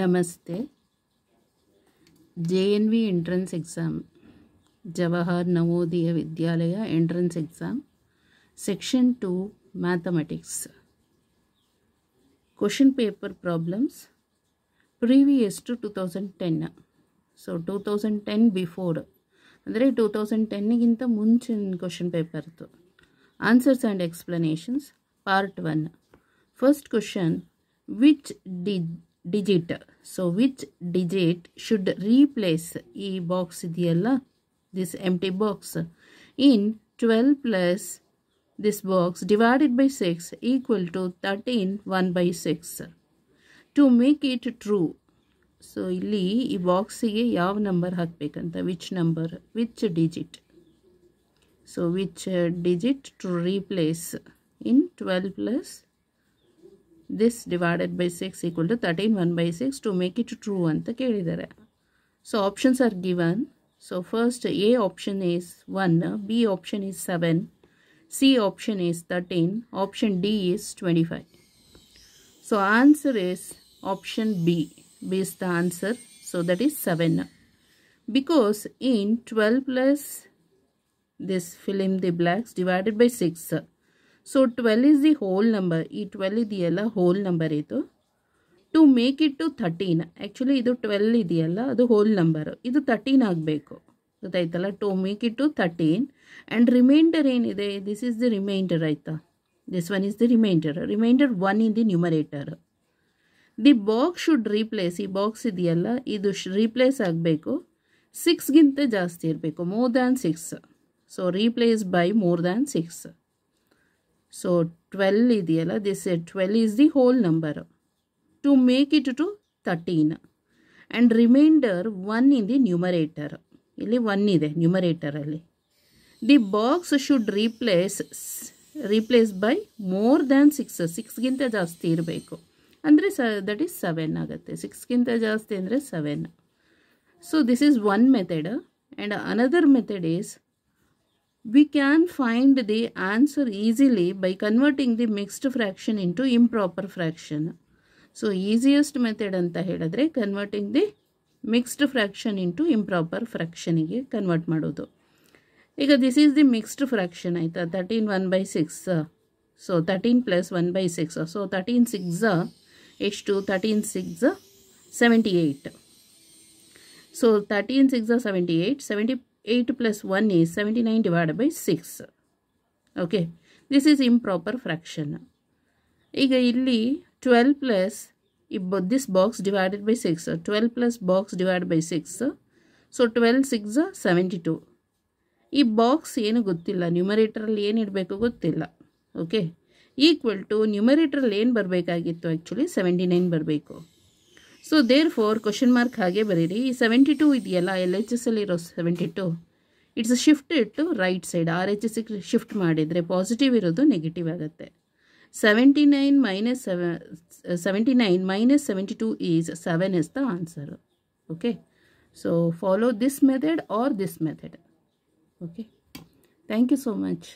నమస్తే JNV entrance exam Jawahar Navodaya Vidyalaya entrance exam section two mathematics question paper problems previous to two thousand ten so two thousand ten before ಅಂದರೆ two thousand ಟೆನ್ಗಿಂತ ಮುಂಚಿನ question ಪೇಪರ್ದು answers and explanations part one first question which D digit so which digit should replace ಈ box ಇದೆಯಲ್ಲ this empty box in twelve plus this box divided by six equal to thirteen one by six to make it true so ಇಲ್ಲಿ ಈ ಬಾಕ್ಸಿಗೆ ಯಾವ number ಹಾಕಬೇಕಂತ which number which digit so which digit to replace in twelve plus this divided by 6 equal to 13 1 by 6 to make it true and the kedidare. So options are given. So first A option is 1, B option is 7, C option is 13, option D is 25. So answer is option B. B is the answer. So that is 7. Because in 12 plus this film the blacks divided by 6. So twelve is the whole number ಈ twelve ಇದೆಯಲ್ಲ whole number ಇದು to make it to thirteen actually ಇದು twelve ಇದೆಯಲ್ಲ ಅದು whole number ಇದು thirteen ಆಗಬೇಕು ಗೊತ್ತಾಯ್ತಲ್ಲ to make it to thirteen and reminder ಏನಿದೆ ದಿಸ್ ಈಸ್ ದಿ ರಿಮೈಂಡರ್ ಆಯಿತಾ this one is the reminder reminder one in the numerator the box should replace ಈ box ಇದೆಯಲ್ಲ ಇದು ರೀಪ್ಲೇಸ್ ಆಗಬೇಕು ಸಿಕ್ಸ್ಗಿಂತ ಜಾಸ್ತಿ ಇರಬೇಕು more than six so replace by more than six so twelve ಇದೆಯಲ್ಲ this twelve is the whole number to make it to thirteen and reminder one in the numerator ಇಲ್ಲಿ one ಇದೆ ನ್ಯೂಮರೇಟರಲ್ಲಿ the box should replace replace by more than six ಸಿಕ್ಸ್ಗಿಂತ ಜಾಸ್ತಿ ಇರಬೇಕು ಅಂದರೆ ಸ that is seven ಆಗುತ್ತೆ ಸಿಕ್ಸ್ಗಿಂತ ಜಾಸ್ತಿ ಅಂದರೆ seven so this is one method and another method is we can find the answer easily by converting the mixed fraction into improper fraction. So, easiest method anta heladre converting the mixed fraction into improper fraction ige convert madudu. Ega this is the mixed fraction aita 13 1 by 6. So, 13 plus 1 by 6. So, 13 6 is 13 6 78. So, 13 6 is 78. 70 eight plus one 1 seventy nine divide by six okay this is improper fraction. ಈಗ ಇಲ್ಲಿ twelve plus ಈ this box divided by six twelve plus box divide by six so twelve six seventy two ಈ box ಏನು ಗೊತ್ತಿಲ್ಲ ನ್ಯೂಮರೇಟ್ರಲ್ಲಿ ಏನು ಇಡಬೇಕು ಗೊತ್ತಿಲ್ಲ okay equal to ನ್ಯೂಮರೇಟ್ರಲ್ಲಿ ಏನು ಬರಬೇಕಾಗಿತ್ತು ಆ್ಯಕ್ಚುಲಿ ಸೆವೆಂಟಿ ನೈನ್ ಬರಬೇಕು so therefore question mark ಹಾಗೆ ಬರೀರಿ ಈ ಸೆವೆಂಟಿ ಟು ಇದೆಯಲ್ಲ ಎಲ್ ಎಚ್ ಎಸ್ ಇರೋ ಸೆವೆಂಟಿ ಟು ಇಟ್ಸ್ ಶಿಫ್ಟ್ ಇಟ್ಟು right side R H S shift ಮಾಡಿದರೆ ಪಾಸಿಟಿವ್ ಇರೋದು ನೆಗೆಟಿವ್ ಆಗುತ್ತೆ ಸೆವೆಂಟಿ ನೈನ್ ಮೈನಸ್ ಸೆವೆ seventy nine minus seventy two is seven is the answer okay so follow this method or this method okay thank you so much